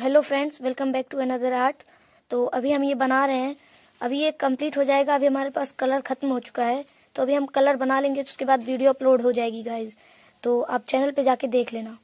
hello friends welcome back to another art तो अभी हम ये बना रहे हैं अभी ये कंप्लीट हो जाएगा अभी हमारे पास कलर ख़त्म हो चुका है तो अभी हम कलर बना लेंगे तो उसके बाद वीडियो अपलोड हो जाएगी गाइज तो आप चैनल पे जाके देख लेना